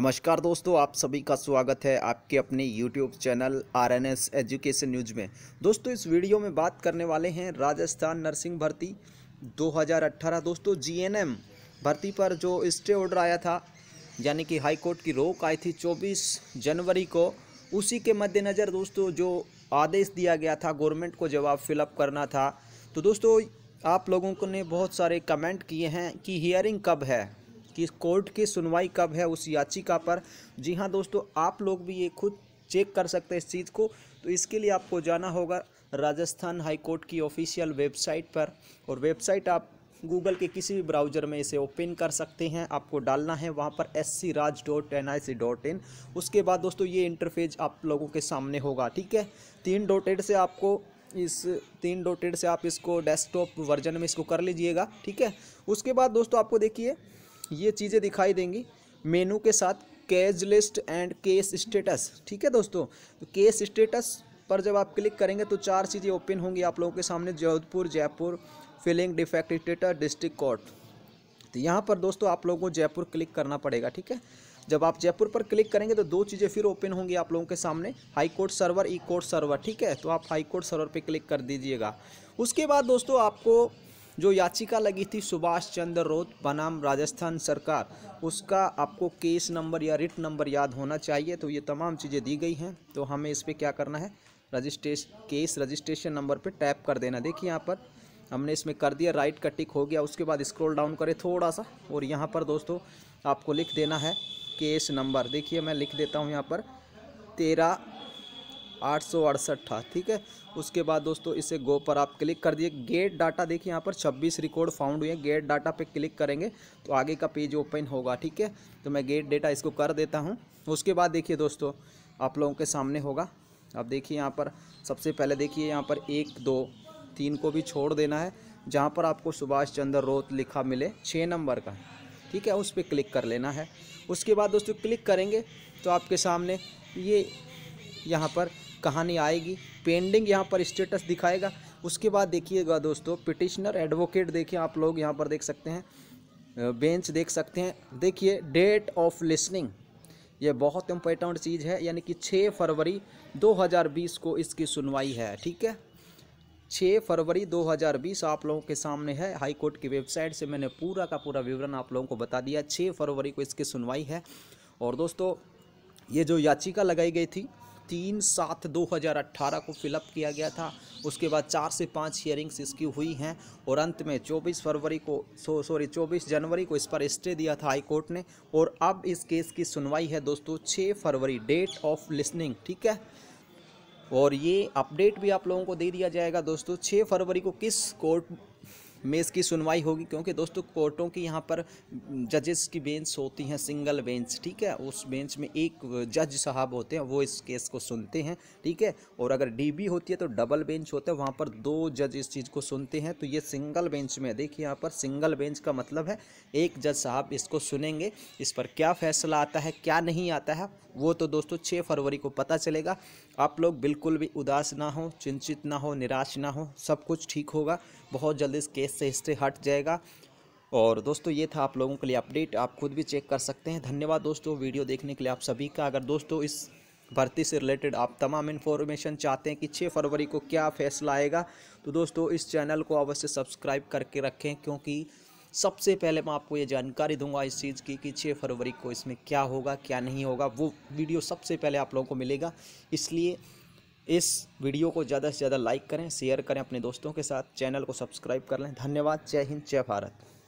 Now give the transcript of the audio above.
नमस्कार दोस्तों आप सभी का स्वागत है आपके अपने YouTube channel R N S education news में दोस्तों इस वीडियो में बात करने वाले हैं राजस्थान नर्सिंग भर्ती 2018 दोस्तों एम भर्ती पर जो स्टे ऑर्डर आया था यानी कि हाई कोर्ट की रोक आई थी 24 जनवरी को उसी के मद्देनज़र दोस्तों जो आदेश दिया गया था गवर्नमेंट को जवाब फिलअप करना था तो दोस्तों आप लोगों को ने बहुत सारे कमेंट किए हैं कि हियरिंग कब है कि कोर्ट की सुनवाई कब है उस याचिका पर जी हाँ दोस्तों आप लोग भी ये खुद चेक कर सकते हैं इस चीज़ को तो इसके लिए आपको जाना होगा राजस्थान हाई कोर्ट की ऑफिशियल वेबसाइट पर और वेबसाइट आप गूगल के किसी भी ब्राउज़र में इसे ओपन कर सकते हैं आपको डालना है वहाँ पर S C Raj dot N I C dot in उसके बाद दोस्तों ये इंटरफेज आप लोगों के सामने होगा ठीक है तीन डॉटेड से आपको इस तीन डॉटेड से आप इसको डेस्कटॉप वर्जन में इसको कर लीजिएगा ठीक है उसके बाद दोस्तों आपको देखिए ये चीज़ें दिखाई देंगी मेनू के साथ cause list and case status ठीक है दोस्तों तो केस स्टेटस पर जब आप क्लिक करेंगे तो चार चीज़ें ओपन होंगी आप लोगों के सामने Jodhpur Jaipur filing defect status district court तो यहाँ पर दोस्तों आप लोगों को जयपुर क्लिक करना पड़ेगा ठीक है जब आप जयपुर पर क्लिक करेंगे तो दो चीज़ें फिर ओपन होंगी आप लोगों के सामने high court server e court server ठीक है तो आप हाई कोर्ट सर्वर पे क्लिक कर दीजिएगा उसके बाद दोस्तों आपको जो याचिका लगी थी सुभाष चंद्र रोत बनाम राजस्थान सरकार उसका आपको केस नंबर या रिट नंबर याद होना चाहिए तो ये तमाम चीज़ें दी गई हैं तो हमें इस पर क्या करना है रजिस्ट्रेश केस रजिस्ट्रेशन नंबर पर टैप कर देना देखिए यहाँ पर हमने इसमें कर दिया राइट का टिक हो गया उसके बाद स्क्रोल डाउन करें थोड़ा सा और यहाँ पर दोस्तों आपको लिख देना है केस नंबर देखिए मैं लिख देता हूँ यहाँ पर तेरह आठ सौ अड़सठ था ठीक है उसके बाद दोस्तों इसे गो पर आप क्लिक कर दिए गेट डाटा देखिए यहाँ पर छब्बीस रिकॉर्ड फाउंड हुए हैं गेट डाटा पे क्लिक करेंगे तो आगे का पेज ओपन होगा ठीक है तो मैं गेट डेटा इसको कर देता हूँ उसके बाद देखिए दोस्तों आप लोगों के सामने होगा अब देखिए यहाँ पर सबसे पहले देखिए यहाँ पर एक दो तीन को भी छोड़ देना है जहाँ पर आपको सुभाष चंद्र रोत लिखा मिले छः नंबर का ठीक है उस पर क्लिक कर लेना है उसके बाद दोस्तों क्लिक करेंगे तो आपके सामने ये यहाँ पर कहानी आएगी पेंडिंग यहाँ पर स्टेटस दिखाएगा उसके बाद देखिएगा दोस्तों पिटिशनर एडवोकेट देखिए आप लोग यहाँ पर देख सकते हैं बेंच देख सकते हैं देखिए डेट ऑफ लिसनिंग यह बहुत इम्पोर्टेंट चीज़ है यानी कि 6 फरवरी 2020 को इसकी सुनवाई है ठीक है 6 फरवरी 2020 आप लोगों के सामने है हाई कोर्ट की वेबसाइट से मैंने पूरा का पूरा विवरण आप लोगों को बता दिया 6 फरवरी को इसकी सुनवाई है और दोस्तों ये जो याचिका लगाई गई थी तीन सात 2018 को फिलअप किया गया था उसके बाद चार से पाँच हियरिंग्स इसकी हुई हैं और अंत में 24 फरवरी को सो सॉरी 24 जनवरी को इस पर स्टे दिया था हाई कोर्ट ने और अब इस केस की सुनवाई है दोस्तों 6 फरवरी डेट ऑफ लिसनिंग ठीक है और ये अपडेट भी आप लोगों को दे दिया जाएगा दोस्तों छः फरवरी को किस कोर्ट में इसकी सुनवाई होगी क्योंकि दोस्तों कोर्टों की यहाँ पर जजेस की बेंच होती हैं सिंगल बेंच ठीक है उस बेंच में एक जज साहब होते हैं वो इस केस को सुनते हैं ठीक है और अगर डीबी होती है तो डबल बेंच होता है वहाँ पर दो जज इस चीज़ को सुनते हैं तो ये सिंगल बेंच में देखिए यहाँ पर सिंगल बेंच का मतलब है एक जज साहब इसको सुनेंगे इस पर क्या फैसला आता है क्या नहीं आता है वो तो दोस्तों छः फरवरी को पता चलेगा आप लोग बिल्कुल भी उदास ना हो चिंतित ना हो निराश ना हो सब कुछ ठीक होगा बहुत जल्दी इस केस से हिस्ट्री हट जाएगा और दोस्तों ये था आप लोगों के लिए अपडेट आप खुद भी चेक कर सकते हैं धन्यवाद दोस्तों वीडियो देखने के लिए आप सभी का अगर दोस्तों इस भर्ती से रिलेटेड आप तमाम इन्फॉर्मेशन चाहते हैं कि 6 फरवरी को क्या फैसला आएगा तो दोस्तों इस चैनल को अवश्य सब्सक्राइब करके रखें क्योंकि सबसे पहले मैं आपको ये जानकारी दूंगा इस चीज़ की कि 6 फरवरी को इसमें क्या होगा क्या नहीं होगा वो वीडियो सबसे पहले आप लोगों को मिलेगा इसलिए इस वीडियो को ज़्यादा से ज़्यादा लाइक करें शेयर करें अपने दोस्तों के साथ चैनल को सब्सक्राइब कर लें धन्यवाद जय हिंद जय भारत